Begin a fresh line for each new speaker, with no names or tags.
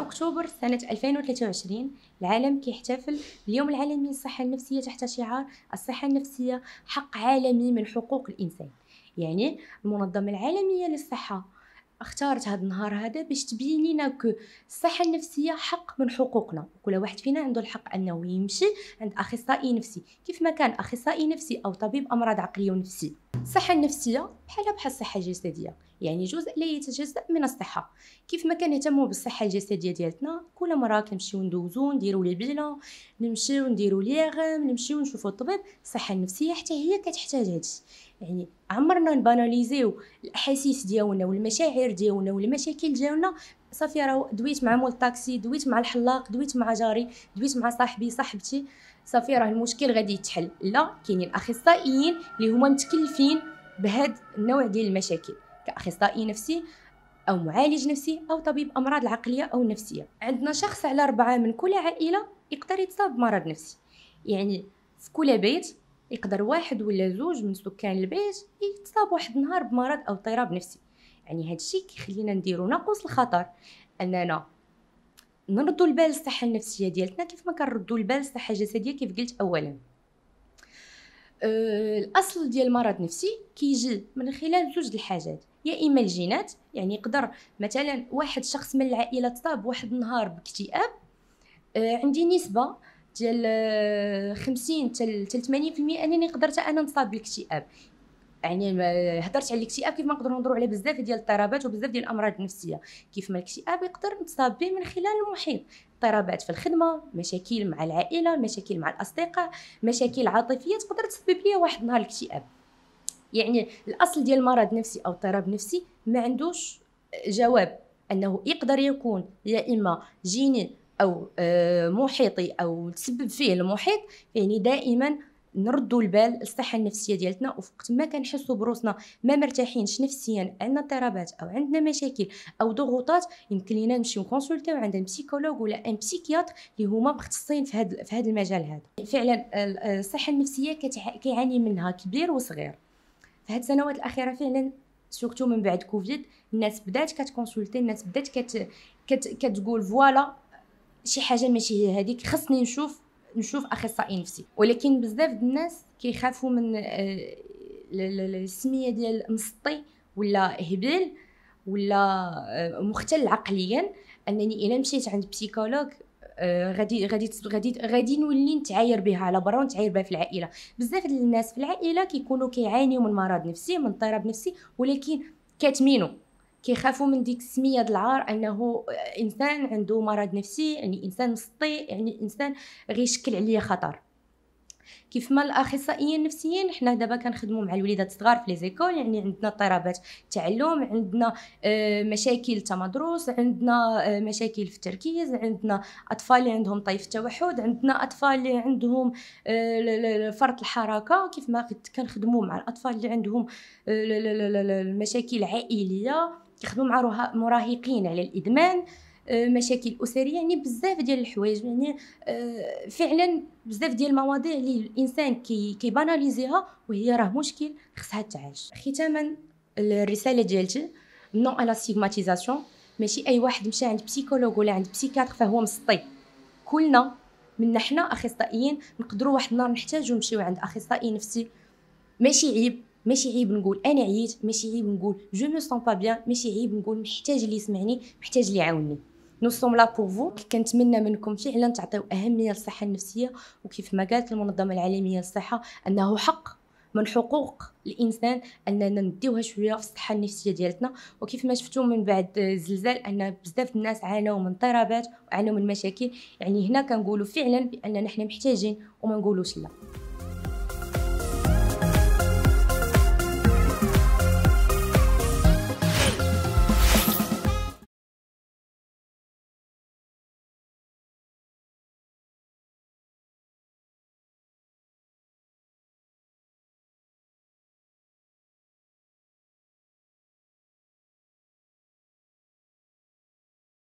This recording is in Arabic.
أكتوبر سنة 2023 العالم كيحتفل باليوم العالمي للصحة النفسية تحت شعار الصحة النفسية حق عالمي من حقوق الإنسان يعني المنظمة العالمية للصحة اختارت هذا النهار هذا باش تبين لينا كو الصحه النفسيه حق من حقوقنا كل واحد فينا عنده الحق انه يمشي عند اخصائي نفسي كيف ما كان اخصائي نفسي او طبيب امراض عقليه ونفسي الصحه النفسيه بحالها بحال الصحه الجسديه يعني جزء لا يتجزا من الصحه كيف ما كنهتموا بالصحه الجسديه ديالتنا كل مره كنمشيو ندوزو نديرو لي بيلا نمشيو نديرو ليغم نمشيو نشوفو الطبيب الصحه النفسيه حتى هي كتحتاج هادشي يعني عمرنا نباناليزيو الاحاسيس ديالنا والمشاعر ديالنا والمشاكل ديالنا صافي راه دويت مع مول الطاكسي دويت مع الحلاق دويت مع جاري دويت مع صاحبي صاحبتي صافي راه المشكل غادي يتحل لا كاينين اخصائيين اللي هما متكلفين بهذا النوع ديال المشاكل كاخصائي نفسي او معالج نفسي او طبيب امراض العقليه او النفسيه عندنا شخص على اربعه من كل عائله يقدر يتصاب بمرض نفسي يعني في كل بيت يقدر واحد ولا زوج من سكان البيت يتصاب واحد النهار بمرض او اضطراب نفسي يعني هذا الشيء كيخلينا نديرو ناقوس الخطر اننا نردو البال للصحه النفسيه ديالتنا كيف ما كنردو البال للصحه الجسديه كيف قلت اولا آه، الاصل ديال المرض النفسي كيجي من خلال زوج الحاجات يا اما الجينات يعني يقدر مثلا واحد شخص من العائله تصاب واحد النهار باكتئاب آه، عندي نسبه ديال 50 حتى 80% انني قدرت انا نصاب بالاكتئاب يعني هضرت على الاكتئاب كيف ما نقدروا نهضروا على بزاف ديال الاضطرابات وبزاف ديال الامراض النفسيه كيف ما الاكتئاب يقدر نتصاب به من خلال المحيط اضطرابات في الخدمه مشاكل مع العائله مشاكل مع الاصدقاء مشاكل عاطفيه تقدر تسبب لي واحد النهار الاكتئاب يعني الاصل ديال المرض النفسي او اضطراب نفسي ما عندوش جواب انه يقدر يكون يا اما جيني او آه، محيطي او تسبب فيه المحيط يعني دائما نردوا البال الصحه النفسيه ديالتنا وفقت ما كنحسوا بروسنا ما مرتاحينش نفسيا عندنا اضطرابات او عندنا مشاكل او ضغوطات يمكن لينا نمشيو نكونسلتيو عند بسيكولوج ولا ان بسيكياتر اللي هما مختصين في هذا في هذا المجال هذا فعلا الصحه النفسيه كيعاني منها كبير وصغير في هذه السنوات الاخيره فعلا سورتو من بعد كوفيد الناس بدات كتكونسلتي الناس بدات كت كت كتقول فوالا شي حاجه ماشي هي هذيك خصني نشوف نشوف اخصائي نفسي ولكن بزاف ديال الناس كيخافوا من آه، السميه ديال مسطي ولا هبيل ولا آه، مختل عقليا انني الا مشيت عند بسيكولوج آه، غادي غادي غادي غادي نولي نتعاير بها على برا ونتعاير بها في العائله بزاف ديال الناس في العائله كيكونوا كيعانيوا من مرض نفسي من اضطراب نفسي ولكن كاتمينو كيخافوا من ديك السميه د العار انه انسان عنده مرض نفسي يعني انسان مسطي يعني انسان غيشكل عليا خطر كيف ما الاخصائيين النفسيين حنا دابا كنخدموا مع الوليدات الصغار في لي يعني عندنا اضطرابات تعلم عندنا آه، مشاكل تمدرس عندنا آه، مشاكل في التركيز عندنا اطفال اللي عندهم طيف التوحد عندنا اطفال اللي عندهم آه، فرط الحركه كيف ما كنخدموا مع الاطفال اللي عندهم المشاكل العائليه يخدموا مع مراهقين على الادمان آه، مشاكل اسريه يعني بزاف ديال الحوايج يعني آه، فعلا بزاف ديال المواضيع اللي الانسان كي كيباناليزيها وهي راه مشكل خصها تعالج ختاما الرساله ديالتي نو على ستيغماتيزاسيون ماشي اي واحد مشى عند بسيكولوج ولا عند بسيكاتر فهو مسطي كلنا منا حنا اخصائيين نقدروا واحد النهار نحتاجو نمشيو عند اخصائي نفسي ماشي عيب ماشي عيب نقول انا عييت ماشي عيب نقول جو مو سون با بيان ماشي عيب نقول محتاج اللي يسمعني محتاج اللي يعاوني نو سوم لا بور فو كنتمنى منكم فعلا تعطيو اهميه للصحه النفسيه وكيف ما قالت المنظمه العالميه للصحه انه حق من حقوق الانسان اننا نديوها شويه في الصحه النفسيه ديالتنا وكيف ما شفتوا من بعد الزلزال ان بزاف الناس عانوا من اضطرابات وعانوا من مشاكل يعني هنا كنقولوا فعلا باننا حنا محتاجين وما نقولوش لا